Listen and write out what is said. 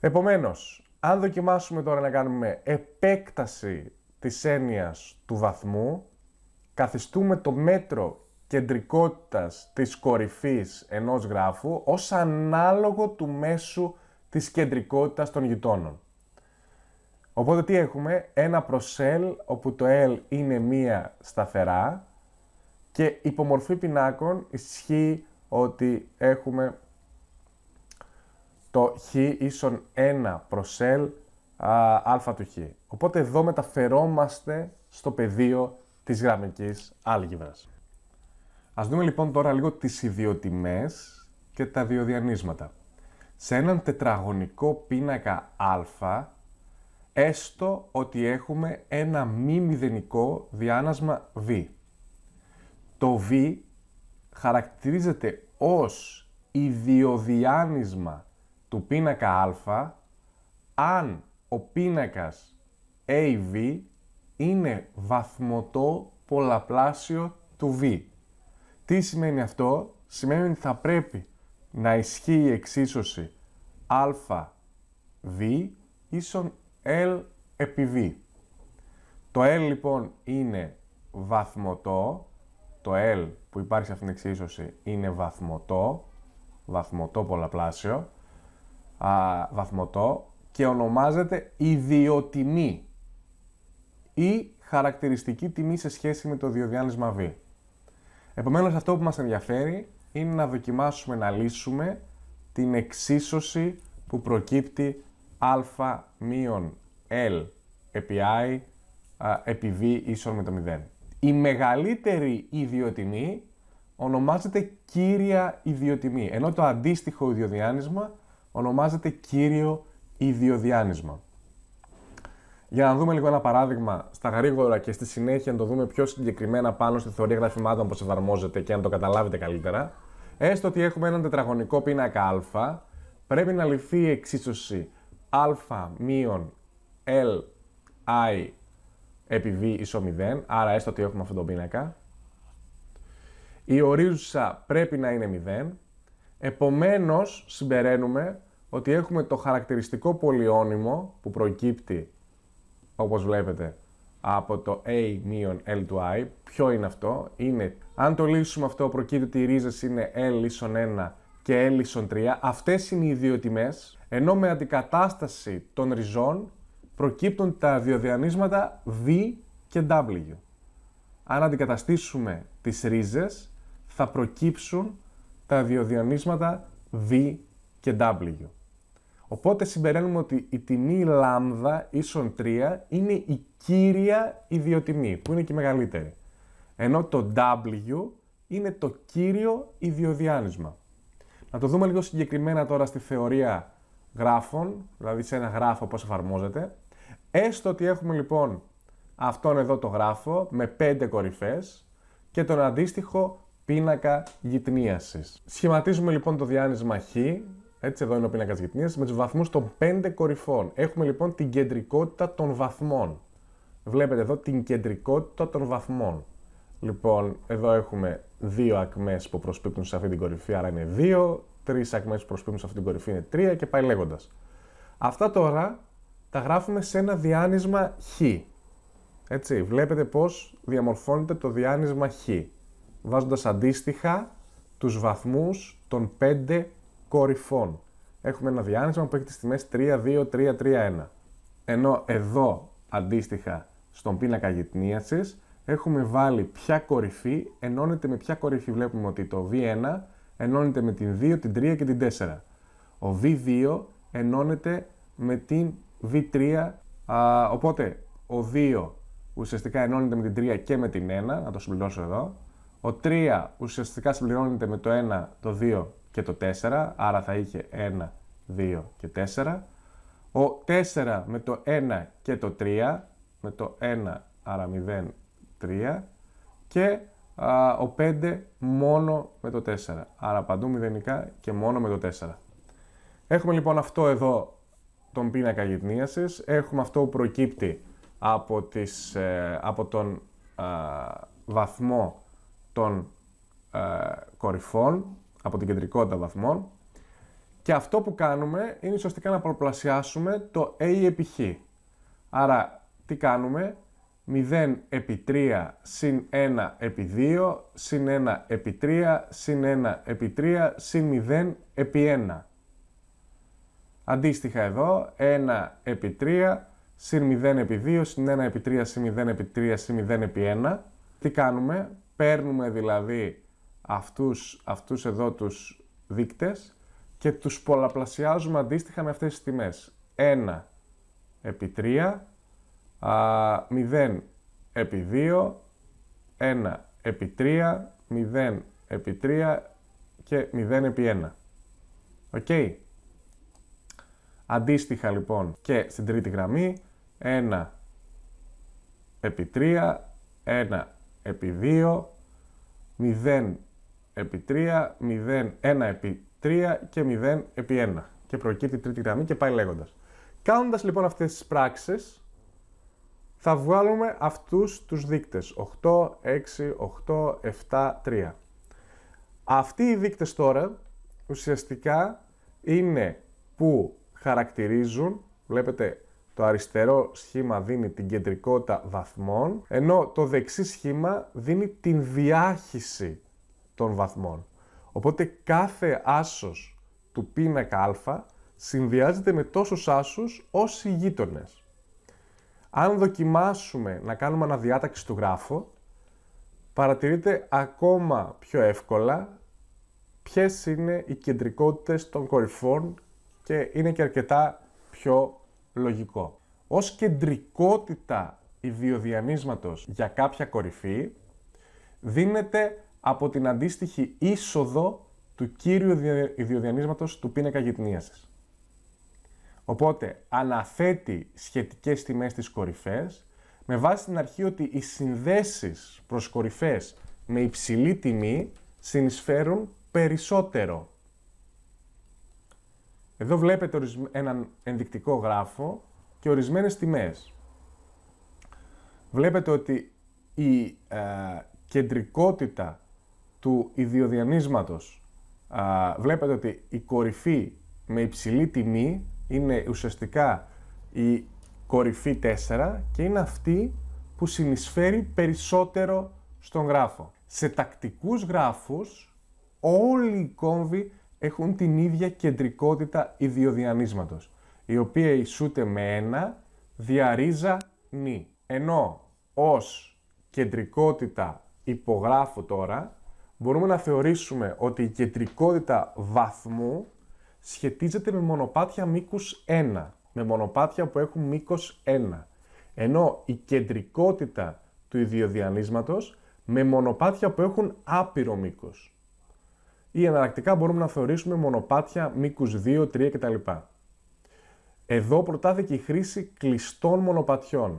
Επομένως, αν δοκιμάσουμε τώρα να κάνουμε επέκταση της έννοιας του βαθμού, καθιστούμε το μέτρο κεντρικότητας της κορυφής ενός γράφου ως ανάλογο του μέσου της κεντρικότητας των γειτόνων. Οπότε τι έχουμε, ένα προς L, όπου το L είναι μία σταθερά και υπομορφή πινάκων ισχύει ότι έχουμε το χ ίσον 1 προς L α, του χ. Οπότε εδώ μεταφερόμαστε στο πεδίο της γραμμικής άλγηβρας. Ας δούμε λοιπόν τώρα λίγο τις ιδιοτιμές και τα διοδιανύσματα. Σε έναν τετραγωνικό πίνακα α, έστω ότι έχουμε ένα μη μηδενικό διάνασμα β. Το β χαρακτηρίζεται ως ιδιοδιάνισμα του πίνακα α αν ο πίνακας AV είναι βαθμωτό πολλαπλάσιο του V. Τι σημαίνει αυτό? Σημαίνει ότι θα πρέπει να ισχύει η εξίσωση α ίσον L επί V. Το L λοιπόν είναι βαθμωτό, το L που υπάρχει σε αυτήν την εξίσωση είναι βαθμωτό, βαθμωτό πολλαπλάσιο, α, βαθμωτό και ονομάζεται ιδιοτιμή ή χαρακτηριστική τιμή σε σχέση με το διοδιάνισμα V. Επομένως αυτό που μας ενδιαφέρει είναι να δοκιμάσουμε να λύσουμε την εξίσωση που προκύπτει α μείον L επί I επί V ίσον με το 0. Η μεγαλύτερη ιδιοτιμή ονομάζεται κύρια ιδιοτιμή, ενώ το αντίστοιχο ιδιοδιάνισμα ονομάζεται κύριο ιδιοδιάνυσμα. Για να δούμε λίγο ένα παράδειγμα στα γρήγορα και στη συνέχεια να το δούμε πιο συγκεκριμένα πάνω στη θεωρία γραφημάτων που εφαρμόζεται και να το καταλάβετε καλύτερα. Έστω ότι έχουμε έναν τετραγωνικό πίνακα α, πρέπει να ληφθεί η εξίσωση α μείον L I επί V 0, άρα έστω ότι έχουμε αυτόν τον πίνακα. Η ορίζουσα πρέπει να είναι 0 Επομένως, συμπεραίνουμε ότι έχουμε το χαρακτηριστικό πολυόνυμο που προκύπτει, όπως βλέπετε, από το A-L 2 I. Ποιο είναι αυτό? Είναι, αν το λύσουμε αυτό, προκύπτει ότι οι ρίζες είναι L-1 και L-3. Αυτές είναι οι δύο τιμές, ενώ με αντικατάσταση των ριζών προκύπτουν τα διοδιανύσματα V και W. Αν αντικαταστήσουμε τις ρίζες, θα προκύψουν τα διοδιανύσματα V και W. Οπότε συμπεραίνουμε ότι η τιμή λάμδα ίσον 3 είναι η κύρια ιδιοτιμή, που είναι και η μεγαλύτερη. Ενώ το W είναι το κύριο ιδιοδιάνυσμα. Να το δούμε λίγο συγκεκριμένα τώρα στη θεωρία γράφων, δηλαδή σε ένα γράφο πώς εφαρμόζεται. Έστω ότι έχουμε λοιπόν αυτόν εδώ το γράφο με 5 κορυφές και τον αντίστοιχο πίνακα γυτνίασης. Σχηματίζουμε λοιπόν το διάνυσμα Χ, έτσι εδώ είναι ο πίνακας γυτνίασης, με τους βαθμούς των 5 κορυφών. Έχουμε λοιπόν την κεντρικότητα των βαθμών. Βλέπετε εδώ την κεντρικότητα των βαθμών. Λοιπόν, εδώ έχουμε δύο ακμές που προσπίπτουν σε αυτή την κορυφή, άρα είναι δύο, Τρεις ακμές που προσπίπτουν σε αυτή την κορυφή είναι τρία και πάει λέγοντας. Αυτά τώρα τα γράφουμε σε ένα διάνυσμα χ. Έτσι, βλέπετε πώς διαμορφώνεται το διάνυσμα χ βάζοντας αντίστοιχα τους βαθμούς των 5 κορυφών. Έχουμε ένα διάνυσμα που έχει τις τιμές 3-2-3-3-1. Ενώ εδώ αντίστοιχα στον πίνακα γυτνίασης έχουμε βάλει ποια κορυφή ενώνεται με ποια κορυφή. Βλέπουμε ότι το V1 ενώνεται με την 2, την 3 και την 4. Ο V2 ενώνεται με την V3, α, οπότε ο 2 ουσιαστικά ενώνεται με την 3 και με την 1, να το συμπληρώσω εδώ. Ο 3 ουσιαστικά συμπληρώνεται με το 1, το 2 και το 4, άρα θα είχε 1, 2 και 4. Ο 4 με το 1 και το 3, με το 1 άρα 0, 3. Και α, ο 5 μόνο με το 4, άρα παντού μηδενικά και μόνο με το 4. Έχουμε λοιπόν αυτό εδώ τον πίνακα γυπνίασης, έχουμε αυτό που προκύπτει από, τις, ε, από τον α, βαθμό των ε, κορυφών, από την κεντρικότητα βαθμών. Και αυτό που κάνουμε είναι ουσιαστικά να προπλασιάσουμε το A επί Χ. Άρα, τι κάνουμε, 0 επί 3 συν 1 επί 2, συν 1 επί 3, συν 1 επί 3, συν 0 επί 1. Αντίστοιχα εδώ, 1 επί 3, συν 0 επί 2, συν 1 επί 3, συν 0 επί 3, συν 0 επί 1. Τι κάνουμε, Παίρνουμε δηλαδή αυτούς, αυτούς εδώ τους δείκτες και τους πολλαπλασιάζουμε αντίστοιχα με αυτές τις τιμές. 1 επί 3, 0 επί 2, 1 επί 3, 0 επί 3 και 0 επί 1. Οκ. Okay. Αντίστοιχα λοιπόν και στην τρίτη γραμμή 1 επί 3, 1 επί 2, 0 επί 3, 0, 1 επί 3 και 0 επί 1. Και προκύπτει τρίτη γραμμή και πάει λέγοντας. Κάνοντας λοιπόν αυτές τις πράξεις, θα βγάλουμε αυτούς τους δείκτες. 8, 6, 8, 7, 3. Αυτοί οι δείκτες τώρα ουσιαστικά είναι που χαρακτηρίζουν, βλέπετε το αριστερό σχήμα δίνει την κεντρικότητα βαθμών, ενώ το δεξί σχήμα δίνει την διάχυση των βαθμών. Οπότε κάθε άσος του πίνακα α συνδυάζεται με τόσους άσους όσοι γείτονες. Αν δοκιμάσουμε να κάνουμε αναδιάταξη του γράφου, παρατηρείτε ακόμα πιο εύκολα ποιες είναι οι κεντρικότητες των κορυφών και είναι και αρκετά πιο λογικό. Ως κεντρικότητα ιδιοδιανύσματος για κάποια κορυφή δίνεται από την αντίστοιχη είσοδο του κύριου ιδιοδιανύσματος του πίνακα γυτνίασης. Οπότε αναθέτει σχετικές τιμές στις κορυφές με βάση την αρχή ότι οι συνδέσεις προς κορυφές με υψηλή τιμή συνεισφέρουν περισσότερο εδώ βλέπετε έναν ενδεικτικό γράφο και ορισμένες τιμές. Βλέπετε ότι η ε, κεντρικότητα του ιδιοδιανύσματος, βλέπετε ότι η κορυφή με υψηλή τιμή είναι ουσιαστικά η κορυφή 4 και είναι αυτή που συνεισφέρει περισσότερο στον γράφο. Σε τακτικούς γράφους όλοι οι έχουν την ίδια κεντρικότητα ιδιοδιανύσματος, η οποία ισούται με ένα διαρίζα νη. Ενώ ως κεντρικότητα υπογράφω τώρα, μπορούμε να θεωρήσουμε ότι η κεντρικότητα βαθμού σχετίζεται με μονοπάτια μήκους 1, με μονοπάτια που έχουν μήκος 1. Ενώ η κεντρικότητα του ιδιοδιανύσματος με μονοπάτια που έχουν άπειρο μήκος ή εναλλακτικά μπορούμε να θεωρήσουμε μονοπάτια μήκους 2, 3 κτλ. Εδώ προτάθηκε η χρήση κλειστών μονοπατιών.